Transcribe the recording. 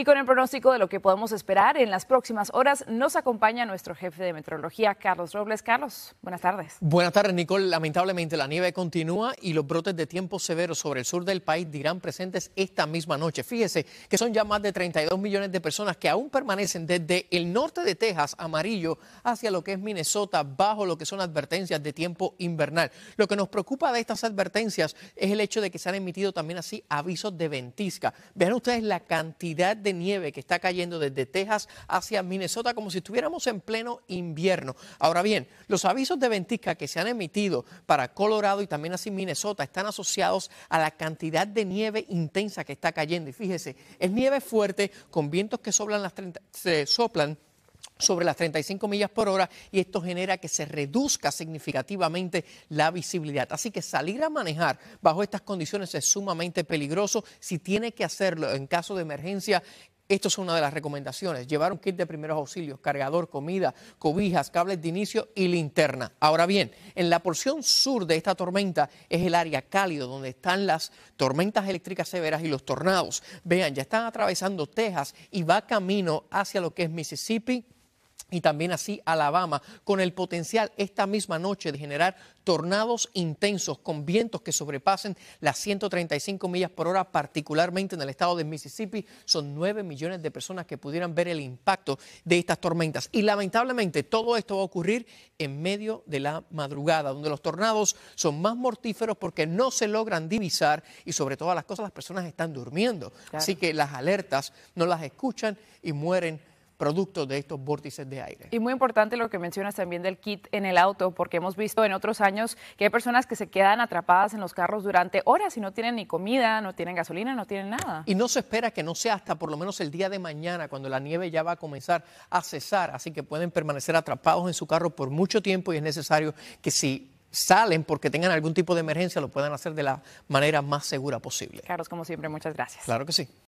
Y con el pronóstico de lo que podemos esperar en las próximas horas, nos acompaña nuestro jefe de meteorología, Carlos Robles. Carlos, buenas tardes. Buenas tardes, Nicole. Lamentablemente la nieve continúa y los brotes de tiempo severo sobre el sur del país dirán presentes esta misma noche. Fíjese que son ya más de 32 millones de personas que aún permanecen desde el norte de Texas, amarillo, hacia lo que es Minnesota, bajo lo que son advertencias de tiempo invernal. Lo que nos preocupa de estas advertencias es el hecho de que se han emitido también así avisos de ventisca. Vean ustedes la cantidad de nieve que está cayendo desde Texas hacia Minnesota como si estuviéramos en pleno invierno. Ahora bien, los avisos de ventisca que se han emitido para Colorado y también así Minnesota están asociados a la cantidad de nieve intensa que está cayendo. Y fíjese, es nieve fuerte con vientos que soplan las 30, se soplan sobre las 35 millas por hora y esto genera que se reduzca significativamente la visibilidad. Así que salir a manejar bajo estas condiciones es sumamente peligroso. Si tiene que hacerlo en caso de emergencia, esto es una de las recomendaciones. Llevar un kit de primeros auxilios, cargador, comida, cobijas, cables de inicio y linterna. Ahora bien, en la porción sur de esta tormenta es el área cálido donde están las tormentas eléctricas severas y los tornados. Vean, ya están atravesando Texas y va camino hacia lo que es Mississippi, y también así Alabama, con el potencial esta misma noche de generar tornados intensos con vientos que sobrepasen las 135 millas por hora, particularmente en el estado de Mississippi. Son 9 millones de personas que pudieran ver el impacto de estas tormentas. Y lamentablemente todo esto va a ocurrir en medio de la madrugada, donde los tornados son más mortíferos porque no se logran divisar y sobre todas las cosas las personas están durmiendo. Así que las alertas no las escuchan y mueren producto de estos vórtices de aire. Y muy importante lo que mencionas también del kit en el auto, porque hemos visto en otros años que hay personas que se quedan atrapadas en los carros durante horas y no tienen ni comida, no tienen gasolina, no tienen nada. Y no se espera que no sea hasta por lo menos el día de mañana, cuando la nieve ya va a comenzar a cesar, así que pueden permanecer atrapados en su carro por mucho tiempo y es necesario que si salen porque tengan algún tipo de emergencia, lo puedan hacer de la manera más segura posible. Carlos, como siempre, muchas gracias. Claro que sí.